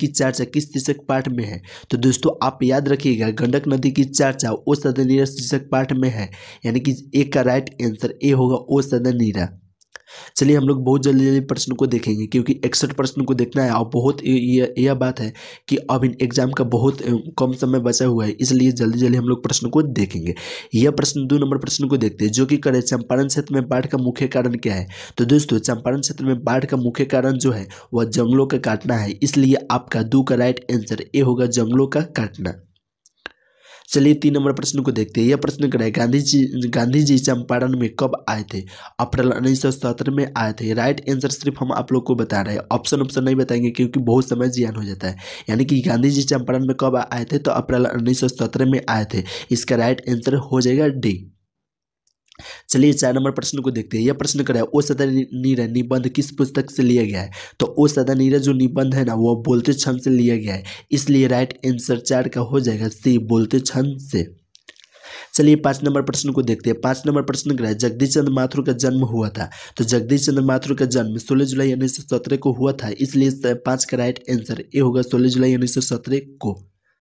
की चर्चा किस शीर्षक पाठ में है तो दोस्तों आप याद रखिएगा गंडक नदी की चर्चा ओ सदनीरा शीर्षक पाठ में है यानी कि ए का राइट आंसर ए होगा ओ सदनीरा चलिए हम लोग बहुत जल्दी जल्दी प्रश्न को देखेंगे क्योंकि इकसठ प्रश्न को देखना है और बहुत यह बात है कि अब इन एग्जाम का बहुत कम समय बचा हुआ है इसलिए जल्दी जल्दी हम लोग प्रश्न को देखेंगे यह प्रश्न दो नंबर प्रश्न को देखते हैं जो कि करें चंपारण क्षेत्र में बाढ़ का मुख्य कारण क्या है तो दोस्तों चंपारण क्षेत्र में बाढ़ का मुख्य कारण जो है वह जंगलों का काटना है इसलिए आपका दो का राइट आंसर ए होगा जंगलों का काटना चलिए तीन नंबर प्रश्न को देखते हैं यह प्रश्न करें गांधी जी गांधी जी चंपारण में कब आए थे अप्रैल उन्नीस में आए थे राइट आंसर सिर्फ हम आप लोग को बता रहे हैं ऑप्शन ऑप्शन नहीं बताएंगे क्योंकि बहुत समय ज्ञान हो जाता है यानी कि गांधी जी चंपारण में कब आए थे तो अप्रैल उन्नीस में आए थे इसका राइट आंसर हो जाएगा डी चलिए चार नंबर प्रश्न को देखते हैं यह प्रश्न रहा है ओ सदा नीरज निबंध किस पुस्तक से लिया गया है तो ओ सदा नीरज जो निबंध है ना वो बोलते छंद से लिया गया है इसलिए राइट आंसर चार का हो जाएगा सी बोलते छंद से चलिए पाँच नंबर प्रश्न को देखते हैं पाँच नंबर प्रश्न रहा है जगदीश चंद्र माथुर का जन्म हुआ था तो जगदीश चंद्र माथुर का जन्म सोलह जुलाई उन्नीस को हुआ था इसलिए पाँच का राइट आंसर ए होगा सोलह जुलाई उन्नीस को